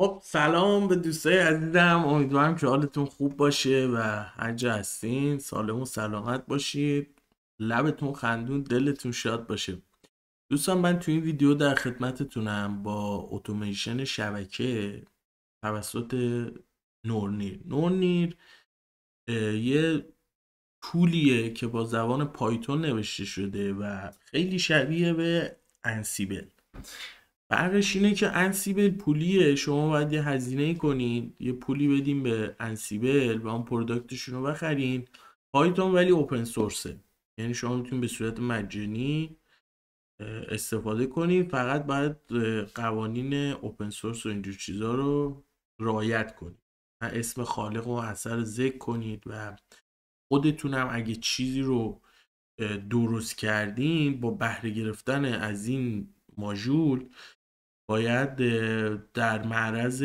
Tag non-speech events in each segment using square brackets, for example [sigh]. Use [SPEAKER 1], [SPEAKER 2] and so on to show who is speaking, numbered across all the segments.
[SPEAKER 1] خب سلام به دوستای عزیزم امیدوارم که حالتون خوب باشه و هر هستین سالم و سلامت باشید لبتون خندون دلتون شاد باشه دوستان من تو این ویدیو در خدمتتونم با اتوماسیون شبکه توسط نورنیر نورنیر یه پولیه که با زبان پایتون نوشته شده و خیلی شبیه به انسیبل فرقش اینه که انسیبل پولیه شما باید یه هزینه کنین یه پولی بدین به انسیبل و اون پروداکتشون رو بخرین پایتون ولی اوپن سورسه یعنی شما میتونید به صورت مجانی استفاده کنین فقط باید قوانین اوپن سورس و اینجور چیزها رو رعایت کنید و اسم خالق و اثر ذکر کنید و خودتون هم اگه چیزی رو درست کردین با بهره گرفتن از این ماژول باید در معرض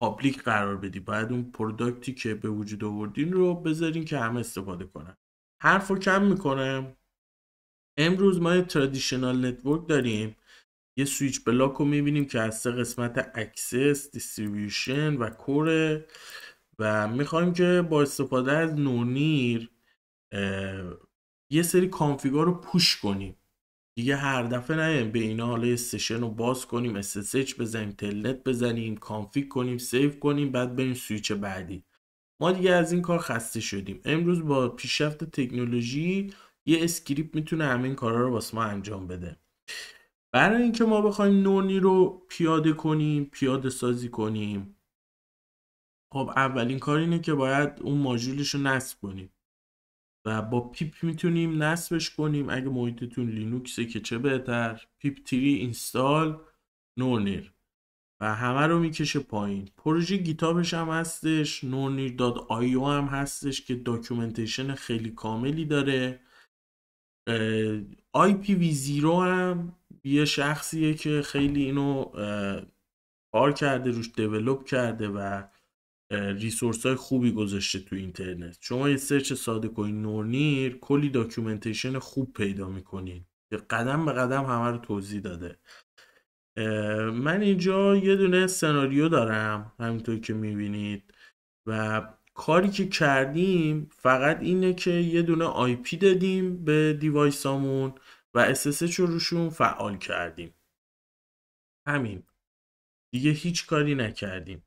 [SPEAKER 1] پابلیک قرار بدی باید اون پروداکتی که به وجود آوردین رو بذارین که همه استفاده کنن حرف رو کم میکنم امروز ما یه ترادیشنال نتورک داریم یه سویچ بلاک رو میبینیم که از سه قسمت اکسس دیستریبیوشن و کوره و میخوایم که با استفاده از نونیر یه سری کانفیگار رو پوش کنیم دیگه هر دفعه نیم به اینا حالا سشن رو باز کنیم SSH بزنیم تلنت بزنیم کانفیگ کنیم سیو کنیم بعد بریم سویچ بعدی ما دیگه از این کار خسته شدیم امروز با پیشرفت تکنولوژی یه اسکریپت میتونه این کارا رو واسه ما انجام بده برای اینکه ما بخوایم نونی رو پیاده کنیم پیاده سازی کنیم خب اولین کار اینه که باید اون ماژولش رو نصب کنیم و با پیپ میتونیم نصبش کنیم اگه محیطتون لینوکسه که چه بهتر پیپ تیری اینستال نورنیر و همه رو میکشه پایین پروژه گیتابش هم هستش نورنیر داد آیو هم هستش که داکیومنتیشن خیلی کاملی داره آی پی وی زیرو هم یه شخصیه که خیلی اینو کار کرده روش دیولوب کرده و ریسورس های خوبی گذاشته تو اینترنت شما یه سرچ ساده کنید نورنیر کلی داکیومنتیشن خوب پیدا میکنید قدم به قدم همه رو توضیح داده من اینجا یه دونه سناریو دارم همینطور که میبینید و کاری که کردیم فقط اینه که یه دونه آی پی دادیم به دیوایسامون و اسسه رو روشون فعال کردیم همین دیگه هیچ کاری نکردیم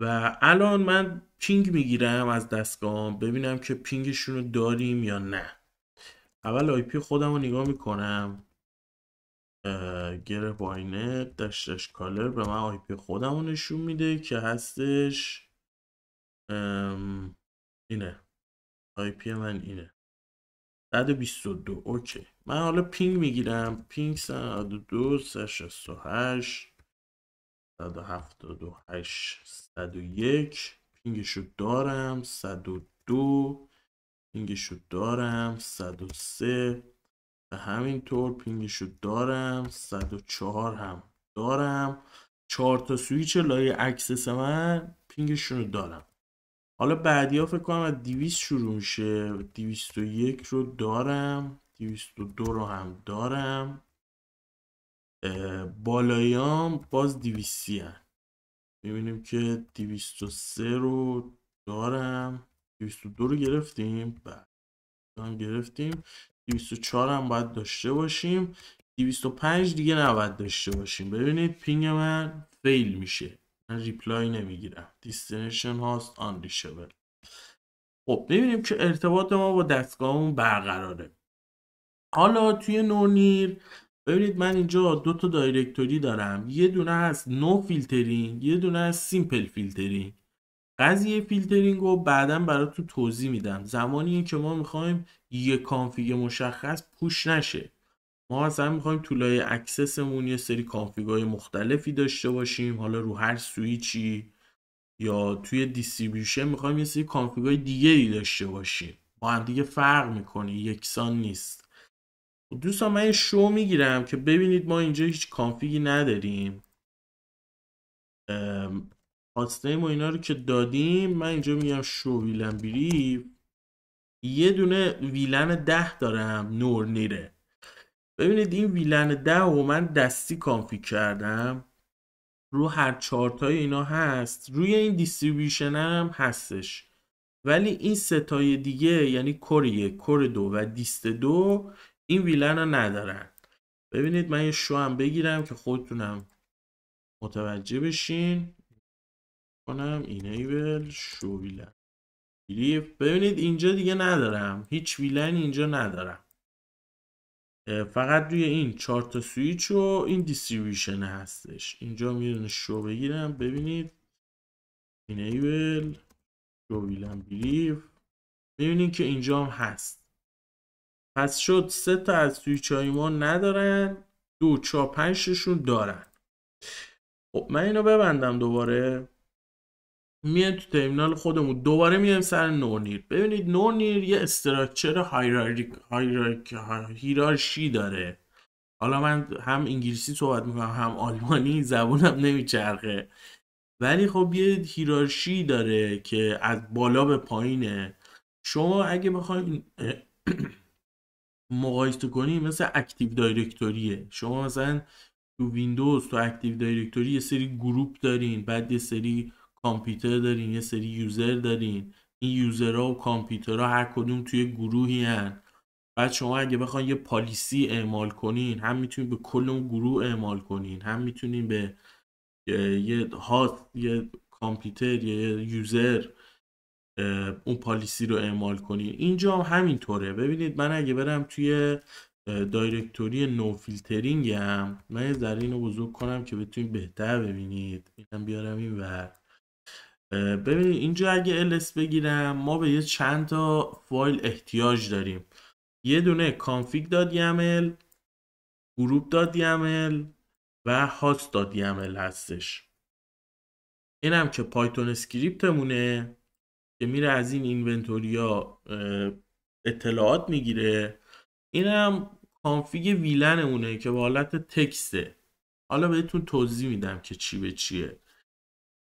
[SPEAKER 1] و الان من پینگ میگیرم از دستگاهام ببینم که پینگشون رو داریم یا نه اول آی پی خودم رو نگاه میکنم گره باینت دشتش کالر به من آی پی خودم رو نشون میده که هستش اینه آی پی من اینه 122 اوکی من حالا پینگ میگیرم پینگ 2 68 178 101 پینگشو دارم 102 پینگشو دارم 103 و همینطور پینگشو دارم 104 هم دارم 4 تا سویچ لایه اکسس من پینگشون رو دارم حالا بعدی ها فکر کنم از 200 شروع میشه 201 رو دارم 202 رو هم دارم بالایام باز دیویستی هم میبینیم که دیویست و سه رو دارم دیویست و دو رو گرفتیم بله. هم گرفتیم دیویست و هم باید داشته باشیم دیویست و پنج دیگه نباید داشته باشیم ببینید پینگ من فیل میشه من ریپلای نمیگیرم دیستینیشن هاست آن ریشبل خب ببینیم که ارتباط ما با دستگاهمون برقراره حالا توی نونیر ببینید من اینجا دو تا دایرکتوری دارم یه دونه از نو فیلترینگ یه دونه از سیمپل فیلترینگ قضیه فیلترینگ رو بعدا تو توضیح میدم زمانی که ما میخوایم یه کانفیگ مشخص پوش نشه ما مثلا میخوایم تو لایه اکسسمون یه سری کانفیگ های مختلفی داشته باشیم حالا رو هر سویچی یا توی دیستریبیوشن میخوایم یه سری کانفیگ های دیگه ای داشته باشیم با هم دیگه فرق میکنه یکسان نیست دوستان من یه شو میگیرم که ببینید ما اینجا هیچ کانفیگی نداریم هاستنیم ما اینا رو که دادیم من اینجا میگم شو ویلن بریف یه دونه ویلن ده دارم نور نیره ببینید این ویلن ده و من دستی کانفیگ کردم رو هر چارتای اینا هست روی این دیستریبیوشن هم هستش ولی این ستای دیگه یعنی کور یک کور دو و دیست دو این ویلن رو ندارن ببینید من یه شو هم بگیرم که خودتونم متوجه بشین کنم اینیبل شو ویلن ببینید اینجا دیگه ندارم هیچ ویلن اینجا ندارم فقط روی این چهار تا سویچ و این دیستریبیوشن هستش اینجا میرونه شو بگیرم ببینید اینیبل شو ویلن بیلیف میبینید که اینجا هم هست پس شد سه تا از سویچ های ما ندارن دو چا، پنجشون دارن خب من اینو ببندم دوباره میاد تو ترمینال خودمون دوباره میایم سر نورنیر ببینید نورنیر یه استراکچر هیرارشی داره حالا من هم انگلیسی صحبت میکنم هم آلمانی زبونم نمیچرخه ولی خب یه هیرارشی داره که از بالا به پایینه شما اگه بخواید مقایسه کنی مثل اکتیو دایرکتوریه شما مثلا تو ویندوز تو اکتیو دایرکتوری یه سری گروپ دارین بعد یه سری کامپیوتر دارین یه سری یوزر دارین این یوزرها و کامپیوترها هر کدوم توی گروهی هن. بعد شما اگه بخواین یه پالیسی اعمال کنین هم میتونین به کل اون گروه اعمال کنین هم میتونین به یه هات یه کامپیوتر یه یوزر اون پالیسی رو اعمال کنی اینجا هم همینطوره ببینید من اگه برم توی دایرکتوری نو فیلترینگ هم من یه ذره اینو بزرگ کنم که بتونید بهتر ببینید اینم بیارم این ور ببینید اینجا اگه ls بگیرم ما به یه چند تا فایل احتیاج داریم یه دونه کانفیگ دادیمل گروپ دادیمل و هاست عمل هستش اینم که پایتون اسکریپتمونه که میره از این اینونتوریا اطلاعات میگیره این هم کانفیگ ویلن اونه که به حالت تکسته حالا بهتون توضیح میدم که چی به چیه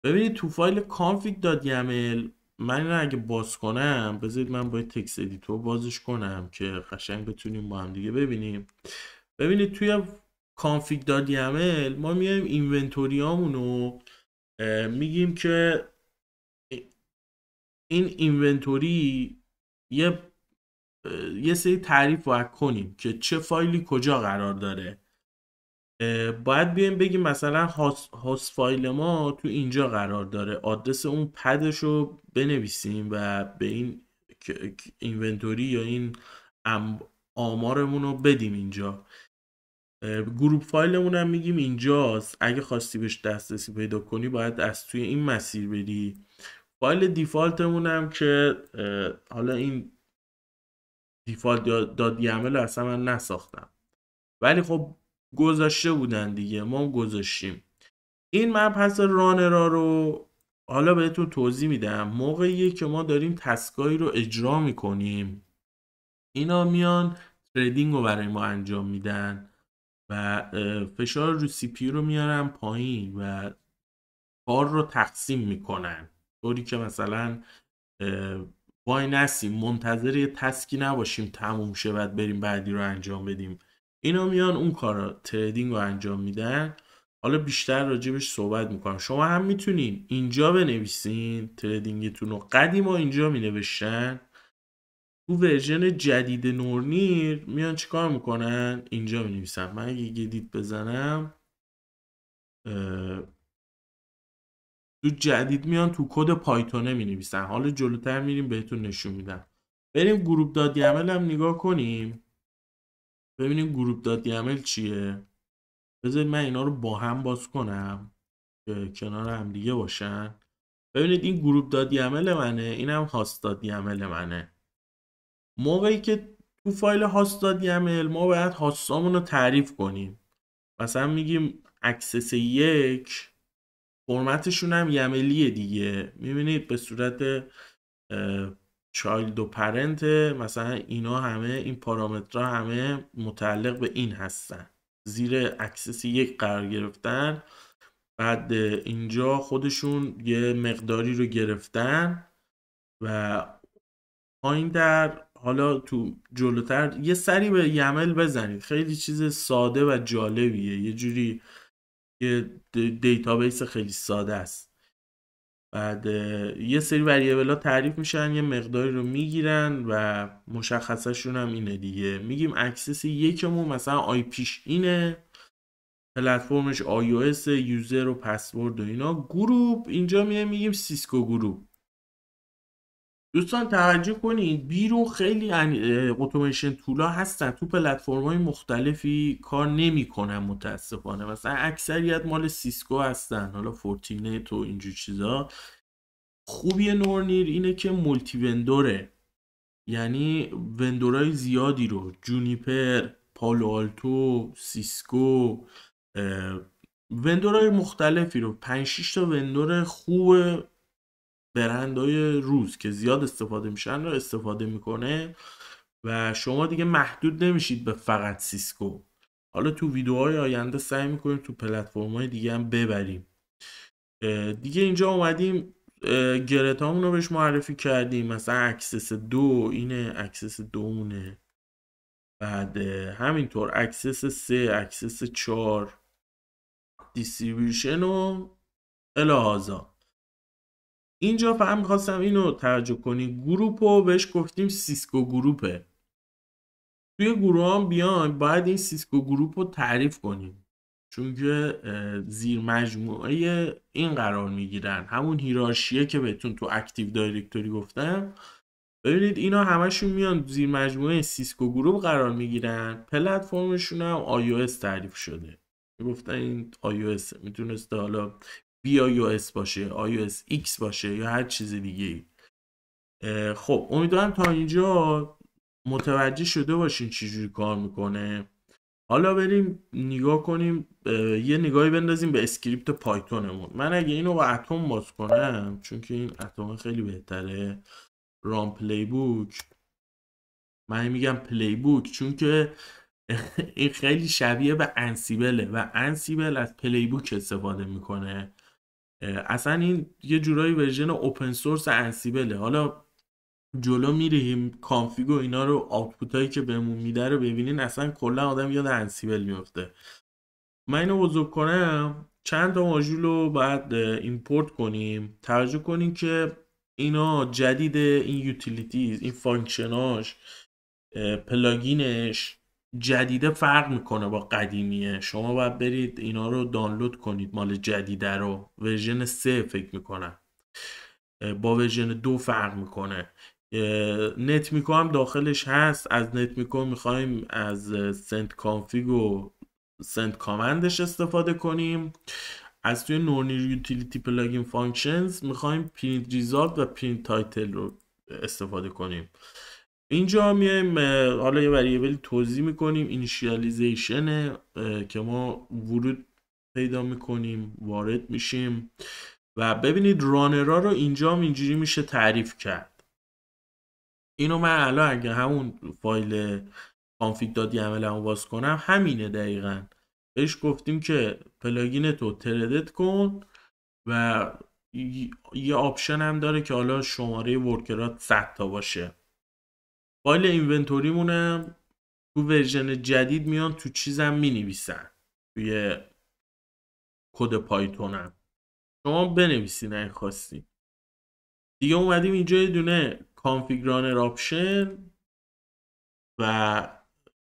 [SPEAKER 1] ببینید تو فایل کانفیگ یمل من این اگه باز کنم بذارید من باید تکس ادیتور بازش کنم که قشنگ بتونیم با هم دیگه ببینیم ببینید توی کانفیگ یمل ما میایم اینونتوریامونو میگیم که این اینونتوری یه یه سری تعریف باید کنیم که چه فایلی کجا قرار داره باید بیایم بگیم مثلا هاست, فایل ما تو اینجا قرار داره آدرس اون پدش رو بنویسیم و به این اینونتوری یا این آمارمون رو بدیم اینجا گروپ فایلمون هم میگیم اینجاست اگه خواستی بهش دسترسی پیدا کنی باید از توی این مسیر بری فایل دیفالتمون هم که حالا این دیفالت دادی عمل اصلا من نساختم ولی خب گذاشته بودن دیگه ما گذاشتیم این مبحث رانرا رو حالا بهتون توضیح میدم موقعیه که ما داریم تسکایی رو اجرا میکنیم اینا میان تریدینگ رو برای ما انجام میدن و فشار رو سی پی رو میارن پایین و کار رو تقسیم میکنن طوری که مثلا وای نسیم منتظر یه تسکی نباشیم تموم شه بعد بریم بعدی رو انجام بدیم اینا میان اون کارا تریدینگ رو انجام میدن حالا بیشتر راجبش صحبت میکنم شما هم میتونین اینجا بنویسین تریدینگتون رو قدیما اینجا مینوشتن تو ورژن جدید نورنیر میان چیکار میکنن اینجا مینویسن من اگه گدید بزنم تو جدید میان تو کد پایتونه می نویسن حالا جلوتر میریم بهتون نشون میدم بریم گروپ دادی عمل هم نگاه کنیم ببینیم گروپ دادی عمل چیه بذارید من اینا رو با هم باز کنم که کنار هم دیگه باشن ببینید این گروپ دادی عمل منه اینم هاست دادی عمل منه موقعی که تو فایل هاست دادی عمل ما باید هاستامون رو تعریف کنیم مثلا میگیم اکسس یک فرمتشون هم یملیه دیگه میبینید به صورت چایلد و پرنت مثلا اینا همه این پارامترها همه متعلق به این هستن زیر اکسس یک قرار گرفتن بعد اینجا خودشون یه مقداری رو گرفتن و پایین در حالا تو جلوتر یه سری به یمل بزنید خیلی چیز ساده و جالبیه یه جوری یه دیتابیس خیلی ساده است بعد یه سری وریبل ها تعریف میشن یه مقداری رو میگیرن و مشخصشون هم اینه دیگه میگیم اکسس یکمون مثلا آی پیش اینه پلتفرمش اس یوزر و پسورد و اینا گروپ اینجا میه میگیم سیسکو گروپ دوستان توجه کنید بیرون خیلی اتوماسیون تولا هستن تو پلتفرم های مختلفی کار نمیکنن متاسفانه مثلا اکثریت مال سیسکو هستن حالا فورتینت و اینجور چیزا خوبی نورنیر اینه که مولتی وندوره یعنی وندورای زیادی رو جونیپر پالوالتو سیسکو وندورای مختلفی رو 5 6 تا وندور خوب های روز که زیاد استفاده میشن رو استفاده میکنه و شما دیگه محدود نمیشید به فقط سیسکو حالا تو ویدیوهای آینده سعی میکنیم تو پلتفرم‌های دیگه هم ببریم دیگه اینجا اومدیم گرتامون رو بهش معرفی کردیم مثلا اکسس دو اینه اکسس دومونه بعد همینطور اکسس سه اکسس چهار دیستریبیوشن و الهازا اینجا فهم میخواستم اینو توجه کنی گروپ رو بهش گفتیم سیسکو گروپه توی گروه هم بیان باید این سیسکو گروپ رو تعریف کنیم چون که زیر مجموعه این قرار میگیرن همون هیرارشیه که بهتون تو اکتیو دایرکتوری گفتم ببینید اینا همشون میان زیر مجموعه سیسکو گروپ قرار میگیرن پلتفرمشون هم iOS تعریف شده میگفتن این iOS میتونسته حالا بی باشه iOS X باشه یا هر چیز دیگه خب امیدوارم تا اینجا متوجه شده باشین چجوری کار میکنه حالا بریم نگاه کنیم یه نگاهی بندازیم به اسکریپت پایتونمون من اگه اینو با اتم باز کنم چون که این اتم خیلی بهتره رام پلی بوک من میگم پلی بوک چون که [laughs] این خیلی شبیه به انسیبله و انسیبل از پلی بوک استفاده میکنه اصلا این یه جورایی ورژن اوپن سورس انسیبله حالا جلو میریم کانفیگ و اینا رو آوتپوت هایی که بهمون میده رو ببینین اصلا کلا آدم یاد انسیبل میفته من اینو بزرگ کنم چند تا ماژول رو باید ایمپورت کنیم توجه کنیم که اینا جدید این یوتیلیتیز این فانکشناش پلاگینش جدیده فرق میکنه با قدیمیه شما باید برید اینا رو دانلود کنید مال جدیده رو ورژن 3 فکر میکنم با ورژن دو فرق میکنه نت میکو هم داخلش هست از نت میکو میخوایم از سنت کانفیگ و سنت کامندش استفاده کنیم از توی نورنی یوتیلیتی پلاگین فانکشنز میخوایم پرینت ریزالت و پرینت تایتل رو استفاده کنیم اینجا میایم حالا یه وریبل توضیح میکنیم اینشیالیزیشن که ما ورود پیدا میکنیم وارد میشیم و ببینید رانرا رو اینجا هم اینجوری میشه تعریف کرد اینو من الان اگه همون فایل کانفیگ دادی هم باز کنم همینه دقیقا بهش گفتیم که پلاگین تو تردت کن و یه آپشن هم داره که حالا شماره ورکرات 100 تا باشه فایل اینونتوری مونه تو ورژن جدید میان تو چیزم می نویسن توی کد پایتونم شما بنویسین اگه خواستین دیگه اومدیم اینجا یه دونه کانفیگرانر آپشن و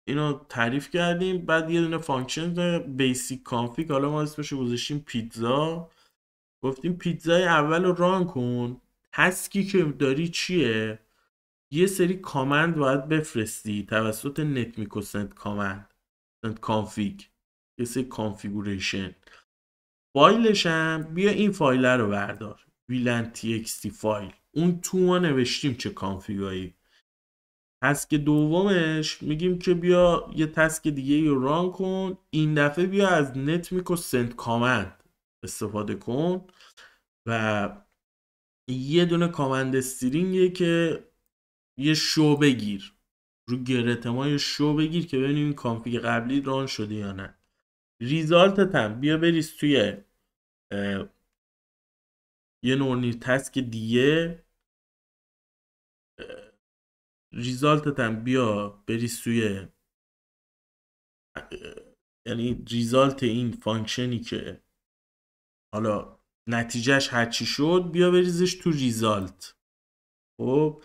[SPEAKER 1] اینو تعریف کردیم بعد یه دونه فانکشن بیسیک کانفیگ حالا ما اسمش رو گذاشتیم پیتزا گفتیم پیتزای اول رو ران کن تسکی که داری چیه یه سری کامند باید بفرستی توسط نت میکوسنت کامند کانفیگ یه سری کانفیگوریشن فایلش هم بیا این فایل رو بردار ویلن txt فایل اون تو ما نوشتیم چه کانفیگایی تسک دومش میگیم که بیا یه تسک دیگه رو ران کن این دفعه بیا از نت میکو سنت کامند استفاده کن و یه دونه کامند استرینگه که یه شو بگیر رو گرت ما یه شو بگیر که ببینیم این کانفیگ قبلی ران شده یا نه ریزالت بیا بریز توی
[SPEAKER 2] یه نورنی تسک دیگه ریزالت بیا بریز توی یعنی ریزالت این فانکشنی که
[SPEAKER 1] حالا نتیجهش هرچی شد بیا بریزش تو ریزالت خب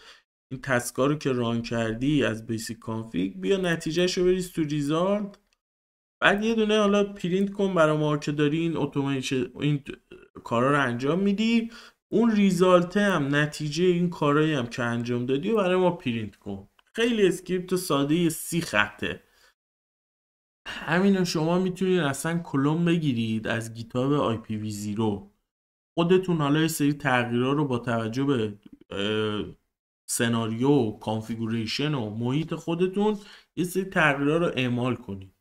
[SPEAKER 1] این تسکا رو که ران کردی از بیسیک کانفیگ بیا نتیجهش رو بریز تو ریزارد بعد یه دونه حالا پرینت کن برای ما که داری این اتوماتیک این کارا رو انجام میدی اون ریزالت هم نتیجه این کارایی هم که انجام دادی و برای ما پرینت کن خیلی اسکریپت ساده سی خطه همینو شما میتونید اصلا کلم بگیرید از گیتاب آی پی وی زیرو خودتون حالا یه سری تغییرها رو با توجه به سناریو و کانفیگوریشن و محیط خودتون یه سری تغییرها رو اعمال کنید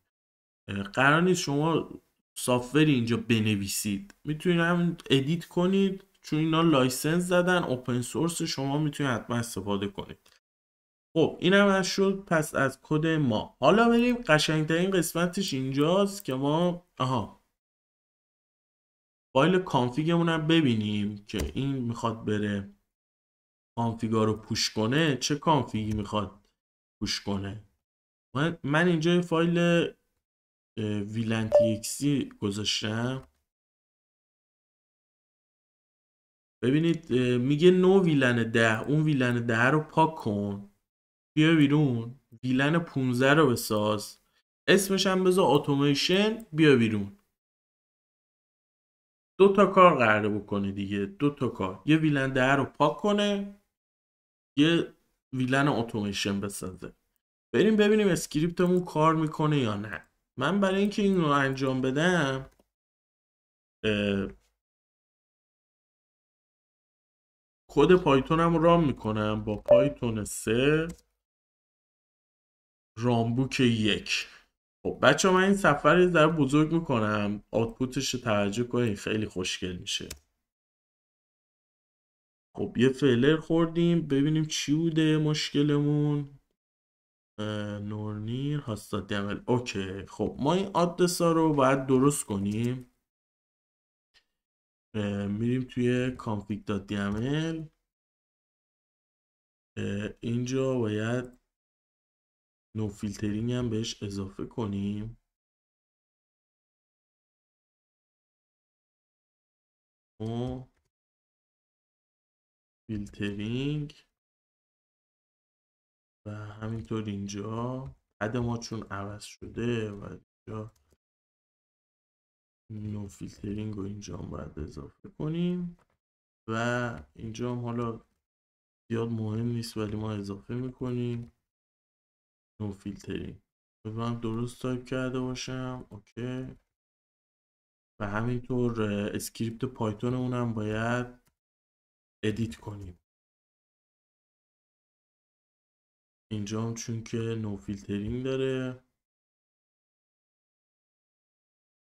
[SPEAKER 1] قرار نیست شما سافتوری اینجا بنویسید میتونید هم ادیت کنید چون اینا لایسنس زدن اوپن سورس شما میتونید حتما استفاده کنید خب این هم شد پس از کد ما حالا بریم قشنگترین قسمتش اینجاست که ما آها فایل کانفیگمون هم ببینیم که این میخواد بره کانفیگا رو پوش کنه چه کانفیگی میخواد پوش کنه من, اینجا اینجا فایل ویلن تی گذاشتم ببینید میگه نو ویلن ده اون ویلن ده رو پاک کن بیا بیرون ویلن 15 رو بساز اسمش هم بذار اتوماسیون بیا بیرون دو تا کار قراره بکنه دیگه دو تا کار یه ویلن ده رو پاک کنه یه ویلن اتوماسیون بسازه بریم ببینیم اسکریپتمون کار
[SPEAKER 2] میکنه یا نه من برای اینکه این رو انجام بدم کد پایتونم رام میکنم با پایتون 3 رامبوک یک
[SPEAKER 1] خب بچه من این سفر رو در بزرگ میکنم آتپوتش توجه کنید خیلی خوشگل میشه خب یه فیلر خوردیم ببینیم چی بوده مشکلمون نورنیر هاستا عمل اوکی خب ما این ها رو باید درست کنیم
[SPEAKER 2] میریم توی کانفیگ داد دیمل اینجا باید نو فیلترینگ هم بهش اضافه کنیم و خب. فیلترینگ و همینطور اینجا حد ما چون عوض شده و اینجا نو فیلترینگ رو اینجا هم باید اضافه کنیم و اینجا هم حالا زیاد
[SPEAKER 1] مهم نیست ولی ما اضافه میکنیم نو فیلترینگ ببینم درست تایپ کرده باشم اوکی و همینطور
[SPEAKER 2] اسکریپت پایتون هم باید ادیت کنیم اینجا هم چون که نو فیلترینگ داره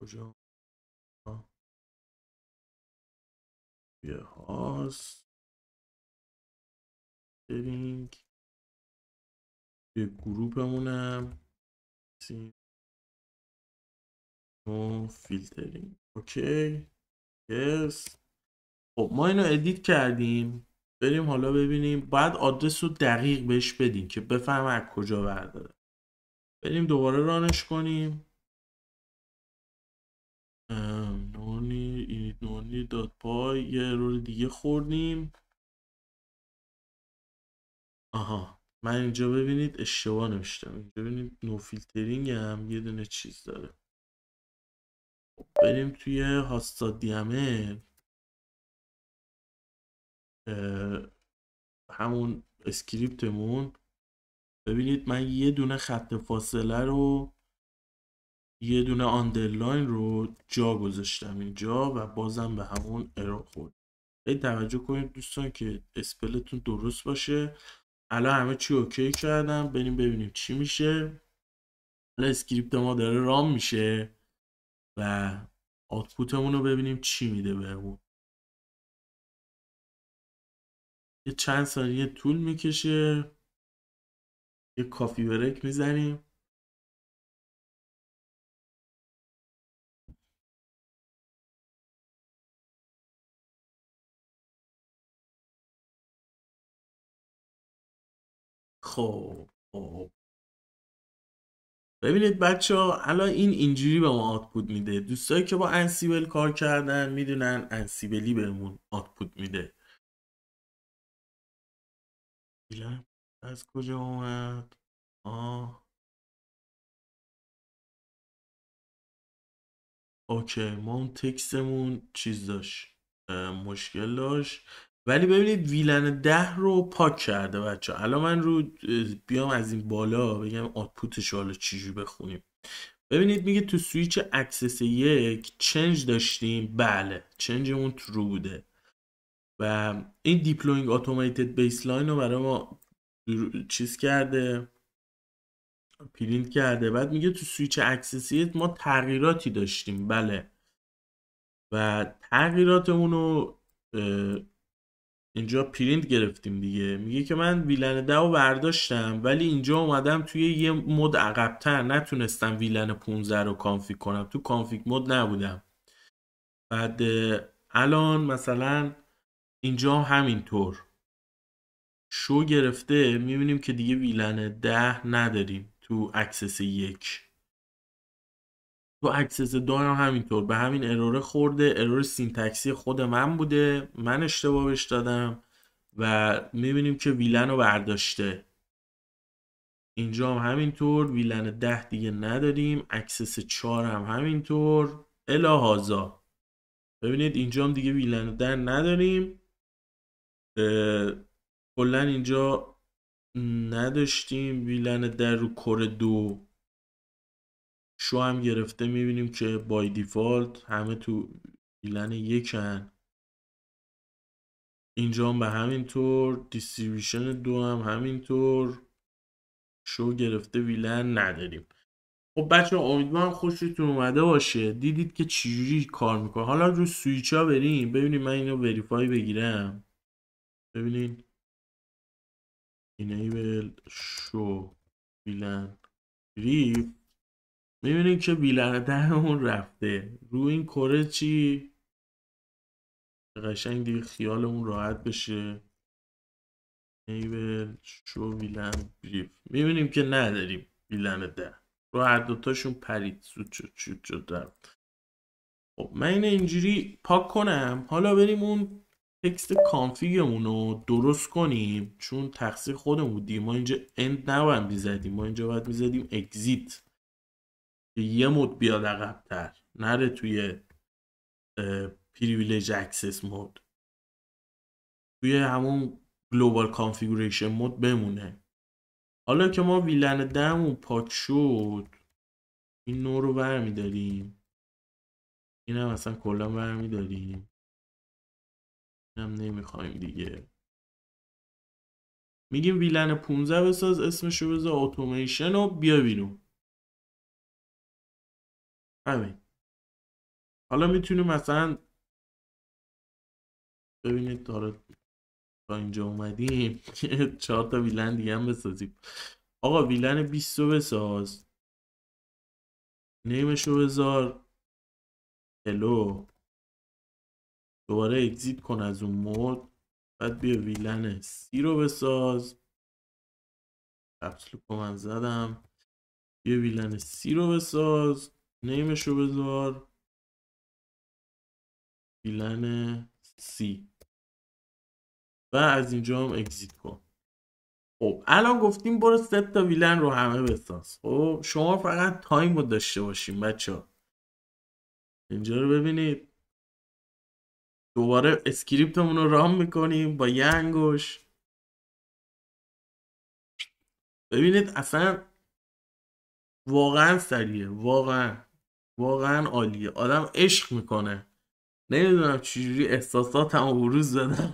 [SPEAKER 2] کجا یه هاست فیلترینگ توی گروپمونم نو فیلترینگ اوکی یس خب ما اینو ادیت کردیم بریم حالا ببینیم بعد
[SPEAKER 1] آدرس رو دقیق بهش بدیم که بفهمه از کجا برداره بریم دوباره رانش
[SPEAKER 2] کنیم نونی این نونی داد پای یه ارور دیگه خوردیم
[SPEAKER 1] آها من اینجا ببینید اشتباه نمیشتم اینجا ببینید نو فیلترینگ
[SPEAKER 2] هم یه دونه چیز داره خب، بریم توی هاستا دیمل همون اسکریپتمون ببینید من یه دونه خط فاصله رو
[SPEAKER 1] یه دونه آندرلاین رو جا گذاشتم اینجا و بازم به همون ارو خورد این توجه کنید دوستان که اسپلتون درست باشه الان همه چی اوکی کردم بریم ببینیم چی میشه الان
[SPEAKER 2] اسکریپت ما داره رام میشه و آتپوتمون رو ببینیم چی میده بهمون یه چند ثانیه طول میکشه یه کافی ورک میزنیم خب،, خب ببینید
[SPEAKER 1] بچه ها الان این اینجوری به ما آتپود میده دوستایی که با انسیبل کار کردن میدونن
[SPEAKER 2] انسیبلی بهمون آتپود میده ایرج از کجا اومد آه اوکی ما اون تکستمون چیز
[SPEAKER 1] داشت مشکل داشت ولی ببینید ویلن ده رو پاک کرده بچه الان من رو بیام از این بالا بگم آتپوتش حالا چیجی بخونیم ببینید میگه تو سویچ اکسس یک چنج داشتیم بله چنجمون ترو بوده و این دیپلوینگ اتوماتد بیسلاین رو برای ما چیز کرده پرینت کرده بعد میگه تو سویچ اکسسیت ما تغییراتی داشتیم بله و تغییراتمون رو اینجا پرینت گرفتیم دیگه میگه که من ویلن ده رو برداشتم ولی اینجا اومدم توی یه مود عقبتر نتونستم ویلن 15 رو کانفیک کنم تو کانفیک مود نبودم بعد الان مثلا اینجا همینطور شو گرفته میبینیم که دیگه ویلن ده نداریم تو اکسس یک تو اکسس دو هم همینطور به همین اروره خورده ارور سینتکسی خود من بوده من اشتباهش دادم و میبینیم که ویلن رو برداشته اینجا هم همینطور ویلن ده دیگه نداریم اکسس چهار هم همینطور الهازا ببینید اینجا هم دیگه ویلن ده نداریم کلا اینجا نداشتیم ویلن در رو کور دو شو هم گرفته میبینیم که بای دیفالت همه تو ویلن یکن اینجا هم به همین طور دیستریبیوشن دو هم همینطور شو گرفته ویلن نداریم خب بچه امیدوارم خوشتون اومده باشه دیدید که چجوری کار میکنه حالا رو سویچ ها
[SPEAKER 2] بریم ببینیم من اینو وریفای بگیرم ببینین enable شو ویلن بریف
[SPEAKER 1] میبینیم که دهمون رفته رو این کره چی قشنگ دیگه خیالمون راحت بشه ایبل شو ویلن بریف میبینیم که نداریم ویلن ده رو هر دوتاشون پرید سود شد شد شد خب من اینجوری پاک کنم حالا بریم اون تکست کانفیگمون رو درست کنیم چون تقصیر خودمون بودیم ما اینجا اند نباید میزدیم ما اینجا باید میزدیم اگزیت که یه مود بیاد عقبتر نره توی پریویلیج اکسس مود توی همون گلوبال کانفیگوریشن مود بمونه حالا که ما ویلن دمون پاک شد
[SPEAKER 2] این نور رو برمیداریم این هم اصلا کلا برمیداریم هم نمیخوایم دیگه میگیم ویلن 15 بساز اسمشو رو بذار اتوماسیون و بیا بیرون همین حالا میتونیم مثلا ببینید تا تا اینجا اومدیم
[SPEAKER 1] چهار تا ویلن دیگه هم بسازیم آقا ویلن 20 بساز نیمشو بذار هلو دوباره اگزیت کن از اون مود بعد بیا ویلن سی رو بساز
[SPEAKER 2] کپسول من زدم بیا ویلن سی رو بساز نیمش رو بذار ویلن سی و از اینجا هم اگزیت کن
[SPEAKER 1] خب الان گفتیم برو سه تا ویلن رو همه بساز خب شما فقط تایم رو داشته باشیم بچه ها اینجا رو ببینید
[SPEAKER 2] دوباره اسکریپت رو رام میکنیم با یه انگوش ببینید اصلا واقعا سریه واقعا واقعا عالیه آدم عشق میکنه نمیدونم
[SPEAKER 1] چجوری احساساتم بروز بدم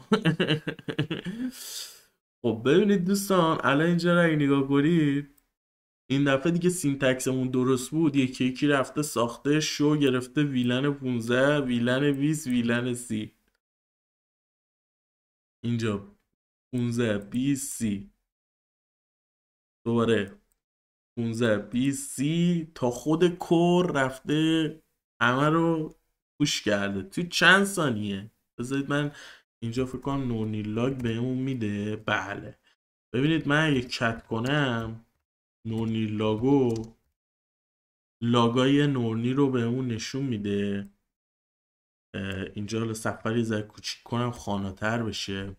[SPEAKER 1] [laughs] خب ببینید دوستان الان اینجا رو نگاه کنید این دفعه دیگه سینتکسمون درست بود یکی یکی رفته ساخته شو گرفته ویلن 15 ویلن 20 ویلن
[SPEAKER 2] 30 اینجا 15 20 30 دوباره 15 20 30 تا
[SPEAKER 1] خود کور رفته همه رو پوش کرده تو چند ثانیه بذارید من اینجا فکر کنم نونی لاگ بهمون میده بله ببینید من یک چت کنم نورنی لاگو لاگای نورنی رو به اون نشون میده اینجا حالا سفری زر کوچیک کنم خاناتر بشه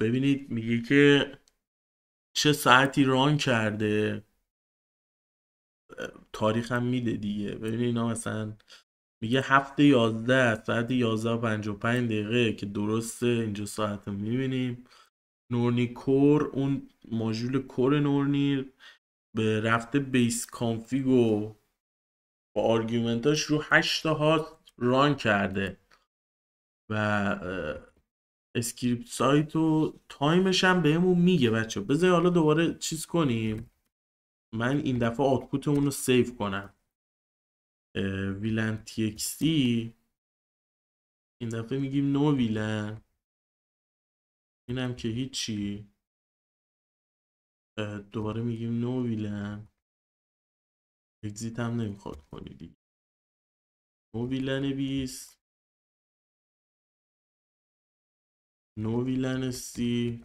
[SPEAKER 1] ببینید میگه که چه ساعتی ران کرده تاریخم میده دیگه ببینید اینا مثلا میگه هفته یازده ساعت یازده و پنج و پنج دقیقه که درسته اینجا ساعت رو میبینیم نورنی کور اون ماژول کور نورنی به رفته بیس کانفیگ و با آرگومنتاش رو 8 تا هات ران کرده و اسکریپت سایت و تایمش هم بهمون میگه بچه بذار حالا دوباره چیز کنیم من این دفعه آتپوت اون رو سیو کنم ویلن
[SPEAKER 2] تی این دفعه میگیم نو ویلن اینم که هیچی دوباره میگیم نو ویلن اگزیت هم نمیخواد کنی دیگه نو ویلن 20 نو ویلن سی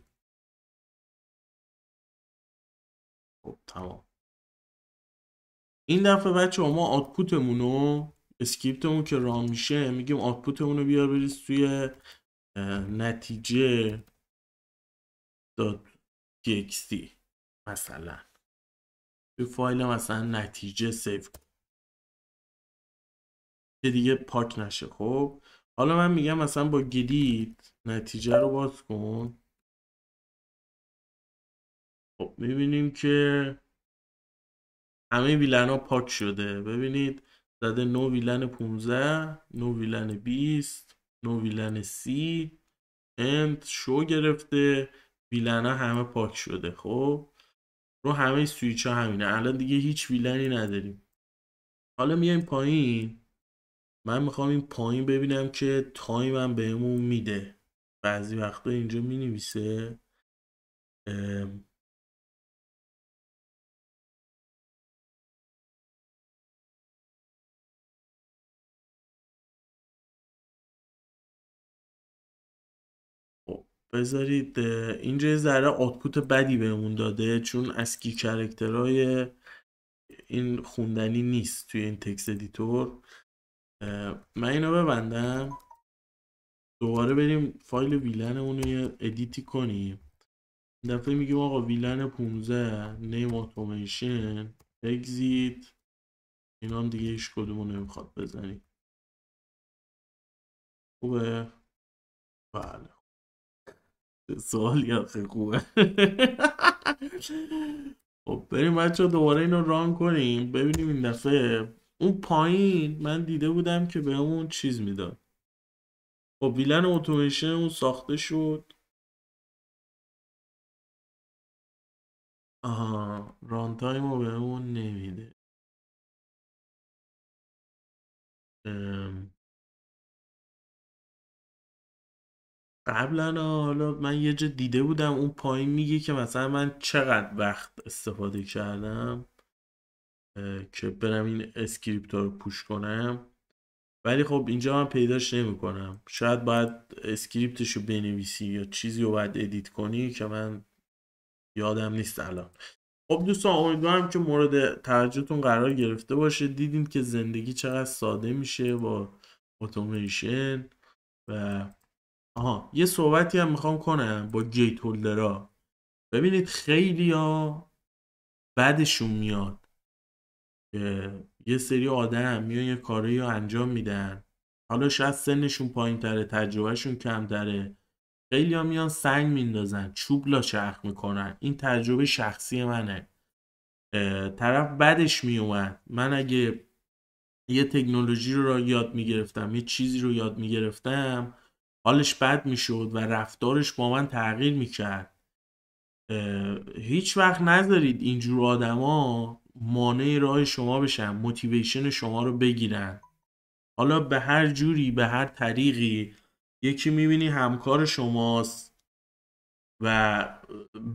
[SPEAKER 2] خب تمام این دفعه بچه ما آتپوتمونو اسکیپتمون
[SPEAKER 1] اسکریپتمون که رام میشه میگیم آتپوتمونو بیار بریز توی نتیجه
[SPEAKER 2] .txt مثلا تو فایل مثلا نتیجه سیو
[SPEAKER 1] که دیگه پاک نشه خب حالا من میگم مثلا با گید نتیجه رو
[SPEAKER 2] باز کن خب میبینیم که همه ویلن ها پاک شده ببینید زده نو ویلن
[SPEAKER 1] 15 نو ویلن 20 نو ویلن 30 اند شو گرفته ها همه پاک شده خب رو همه سویچ ها همینه الان دیگه هیچ ویلنی نداریم حالا میایم پایین من میخوام این پایین ببینم که تایم هم بهمون میده بعضی وقتا
[SPEAKER 2] اینجا مینویسه بذارید اینجا یه ذره آتپوت بدی بهمون داده چون اسکی کی
[SPEAKER 1] کرکترهای این خوندنی نیست توی این تکس ادیتور من اینو ببندم دوباره بریم فایل ویلن رو یه ادیتی کنیم دفعه میگیم آقا ویلن 15 نیم
[SPEAKER 2] اتوماسیون اگزیت اینا هم دیگه هیچ کدومو نمیخواد بزنیم خوبه بله سوالی آخه خوبه خب
[SPEAKER 1] بریم بچه دوباره اینو ران کنیم ببینیم این دفعه اون پایین من دیده
[SPEAKER 2] بودم که به اون چیز میداد خب ویلن اوتومیشن اون ساخته شد آها ران تایم رو به اون نمیده قبلا
[SPEAKER 1] حالا من یه جا دیده بودم اون پایین میگه که مثلا من چقدر وقت استفاده کردم که برم این اسکریپت رو پوش کنم ولی خب اینجا من پیداش نمیکنم شاید باید اسکریپتش رو بنویسی یا چیزی رو باید ادیت کنی که من یادم نیست الان خب دوستان امیدوارم که مورد توجهتون قرار گرفته باشه دیدین که زندگی چقدر ساده میشه با اتوماسیون و آها یه صحبتی هم میخوام کنم با جی هولدرا ببینید خیلی ها بعدشون میاد یه سری آدم میان یه کاری رو انجام میدن حالا شاید سنشون پایین تره تجربهشون کم داره خیلی ها میان سنگ میندازن چوب لا چرخ میکنن این تجربه شخصی منه طرف بعدش میومد من اگه یه تکنولوژی رو یاد میگرفتم یه چیزی رو یاد میگرفتم حالش بد میشد و رفتارش با من تغییر میکرد هیچ وقت نذارید اینجور آدما مانع راه شما بشن موتیویشن شما رو بگیرن حالا به هر جوری به هر طریقی یکی میبینی همکار شماست و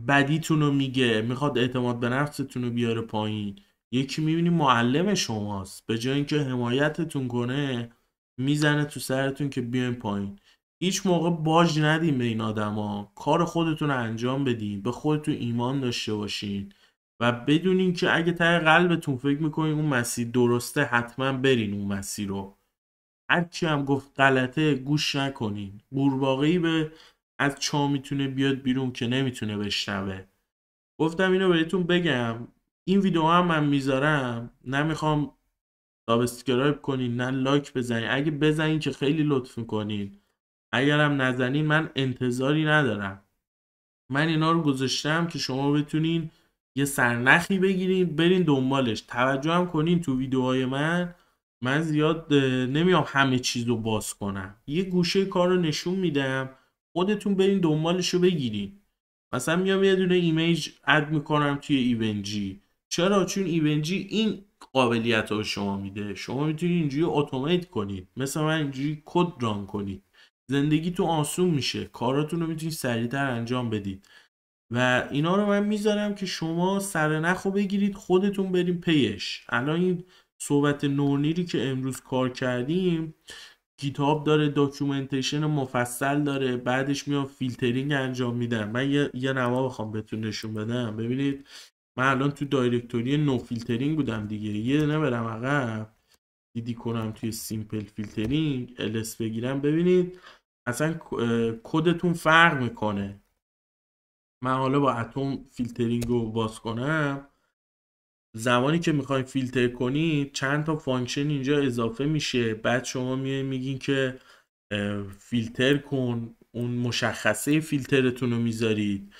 [SPEAKER 1] بدیتون رو میگه میخواد اعتماد به نفستون رو بیاره پایین یکی میبینی معلم شماست به جای اینکه حمایتتون کنه میزنه تو سرتون که بیاین پایین هیچ موقع باج ندیم به این آدما کار خودتون رو انجام بدین به خودتون ایمان داشته باشین و بدونین که اگه ته قلبتون فکر میکنین اون مسیر درسته حتما برین اون مسیر رو کی هم گفت غلطه گوش نکنین قورباغه‌ای به از چا میتونه بیاد بیرون که نمیتونه بشنوه گفتم اینو بهتون بگم این ویدیو هم من میذارم نمیخوام سابسکرایب کنین نه لایک بزنین اگه بزنین که خیلی لطف میکنین اگرم نزنین من انتظاری ندارم من اینا رو گذاشتم که شما بتونین یه سرنخی بگیرین برین دنبالش توجه هم کنین تو ویدیوهای من من زیاد نمیام همه چیز رو باز کنم یه گوشه کار رو نشون میدم خودتون برین دنبالش رو بگیرین مثلا میام یه دونه ایمیج اد میکنم توی ایونجی چرا چون ایونجی این قابلیت رو شما میده شما میتونید اینجوری اتومات کنید مثلا من اینجوری کد ران کنید زندگی تو آسون میشه کاراتون رو میتونید سریعتر انجام بدید و اینا رو من میذارم که شما سر نخو بگیرید خودتون بریم پیش الان این صحبت نورنیری که امروز کار کردیم کتاب داره داکیومنتیشن مفصل داره بعدش میام فیلترینگ انجام میدم من یه, یه نما بخوام بهتون نشون بدم ببینید من الان تو دایرکتوری نو فیلترینگ بودم دیگه یه برم عقب دیدی کنم توی سیمپل فیلترینگ الس بگیرم ببینید اصلا کدتون فرق میکنه من حالا با اتم فیلترینگ رو باز کنم زمانی که میخوایم فیلتر کنید چند تا فانکشن اینجا اضافه میشه بعد شما میای میگین که فیلتر کن اون مشخصه فیلترتون رو میذارید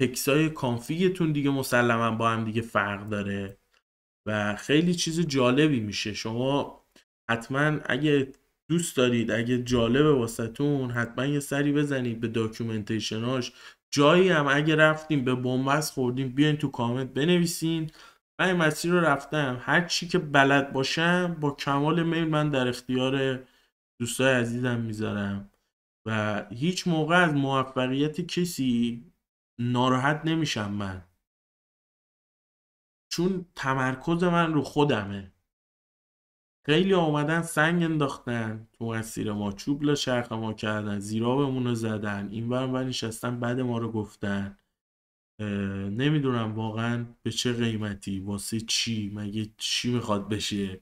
[SPEAKER 1] تکس های کانفیگتون دیگه مسلما با هم دیگه فرق داره و خیلی چیز جالبی میشه شما حتما اگه دوست دارید اگه جالبه واسهتون حتما یه سری بزنید به داکیومنتیشناش جایی هم اگه رفتیم به بنبست خوردیم بیاین تو کامنت بنویسین من این مسیر رو رفتم هر چی که بلد باشم با کمال میل من در اختیار دوستای عزیزم میذارم و هیچ موقع از موفقیت کسی ناراحت نمیشم من چون تمرکز من رو خودمه خیلی آمدن سنگ انداختن تو مسیر ما چوب لشرق ما کردن زیرابمون رو زدن این برم بر نشستن بعد ما رو گفتن نمیدونم واقعا به چه قیمتی واسه چی مگه چی میخواد بشه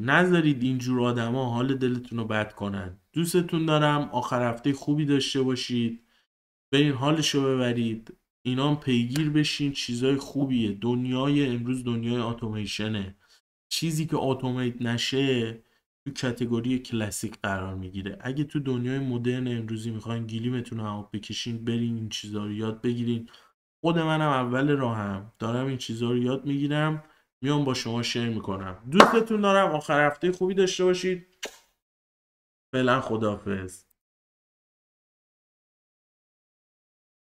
[SPEAKER 1] نذارید اینجور آدما حال دلتون رو بد کنن دوستتون دارم آخر هفته خوبی داشته باشید برین حالش رو ببرید اینا هم پیگیر بشین چیزای خوبیه دنیای امروز دنیای اتوماسیونه چیزی که اتومات نشه تو کتگوری کلاسیک قرار میگیره اگه تو دنیای مدرن امروزی میخواین گیلیمتون رو بکشین برین این چیزا رو یاد بگیرین خود منم اول راهم دارم این چیزا رو یاد میگیرم میام با شما شیر میکنم دوستتون
[SPEAKER 2] دارم آخر هفته خوبی داشته باشید فعلا خدافظ